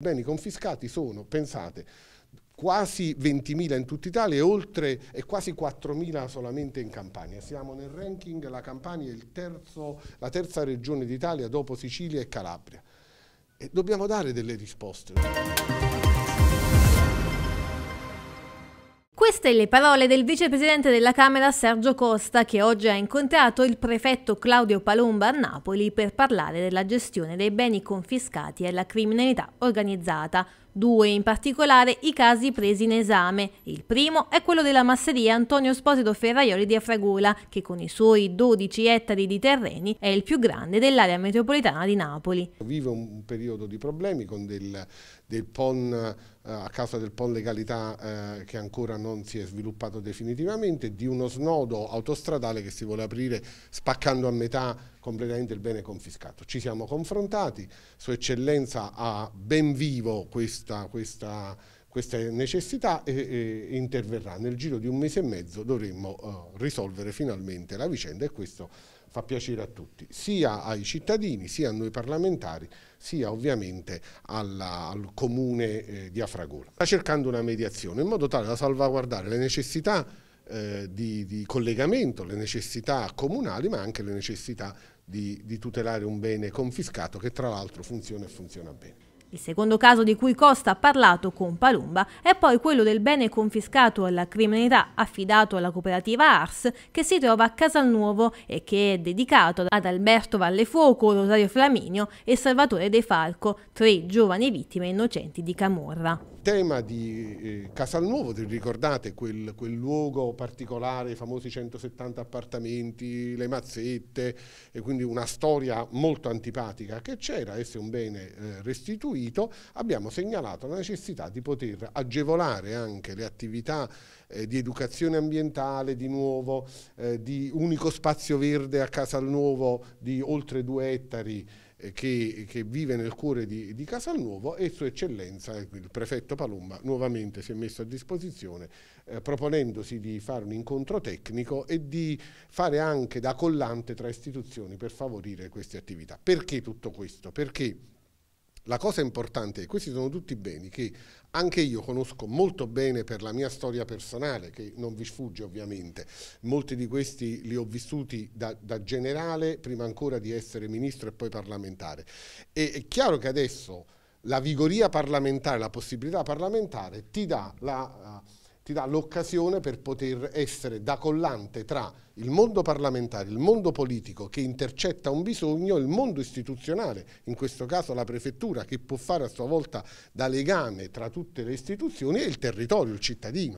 I beni confiscati sono, pensate, quasi 20.000 in tutta Italia e, oltre, e quasi 4.000 solamente in Campania. Siamo nel ranking, la Campania è terzo, la terza regione d'Italia dopo Sicilia e Calabria. E dobbiamo dare delle risposte. Queste le parole del vicepresidente della Camera Sergio Costa che oggi ha incontrato il prefetto Claudio Palomba a Napoli per parlare della gestione dei beni confiscati alla criminalità organizzata. Due in particolare i casi presi in esame. Il primo è quello della masseria Antonio Sposito Ferraioli di Afragola, che con i suoi 12 ettari di terreni è il più grande dell'area metropolitana di Napoli. Vive un periodo di problemi con del, del PON eh, a causa del PON legalità eh, che ancora non si è sviluppato definitivamente, di uno snodo autostradale che si vuole aprire spaccando a metà completamente il bene confiscato. Ci siamo confrontati, Sua Eccellenza ha ben vivo questa, questa, questa necessità e, e, interverrà. Nel giro di un mese e mezzo dovremmo eh, risolvere finalmente la vicenda e questo fa piacere a tutti, sia ai cittadini, sia a noi parlamentari, sia ovviamente alla, al comune eh, di Afragola. Sta cercando una mediazione in modo tale da salvaguardare le necessità eh, di, di, collegamento, le necessità comunali ma anche le necessità di, di tutelare un bene confiscato che tra l'altro funziona e funziona bene. Il secondo caso di cui Costa ha parlato con Palumba è poi quello del bene confiscato alla criminalità affidato alla cooperativa Ars che si trova a Casalnuovo e che è dedicato ad Alberto Vallefuoco, Rosario Flaminio e Salvatore De Falco, tre giovani vittime innocenti di Camorra tema di eh, Casalnuovo, vi ricordate quel, quel, luogo particolare, i famosi 170 appartamenti, le mazzette, e quindi una storia molto antipatica che c'era, essere un bene eh, restituito, abbiamo segnalato la necessità di poter agevolare anche le attività eh, di educazione ambientale di nuovo, eh, di unico spazio verde a Casalnuovo di oltre due ettari, che, che, vive nel cuore di, di Casalnuovo e Sua Eccellenza, il prefetto Palumba, nuovamente si è messo a disposizione eh, proponendosi di fare un incontro tecnico e di fare anche da collante tra istituzioni per favorire queste attività. Perché tutto questo? Perché la cosa importante è che questi sono tutti beni che anche io conosco molto bene per la mia storia personale, che non vi sfugge ovviamente. Molti di questi li ho vissuti da, da generale, prima ancora di essere ministro e poi parlamentare. E è chiaro che adesso la vigoria parlamentare, la possibilità parlamentare ti dà la... Uh, ti dà l'occasione per poter essere da collante tra il mondo parlamentare, il mondo politico che intercetta un bisogno, il mondo istituzionale, in questo caso la prefettura che può fare a sua volta da legame tra tutte le istituzioni e il territorio, il cittadino.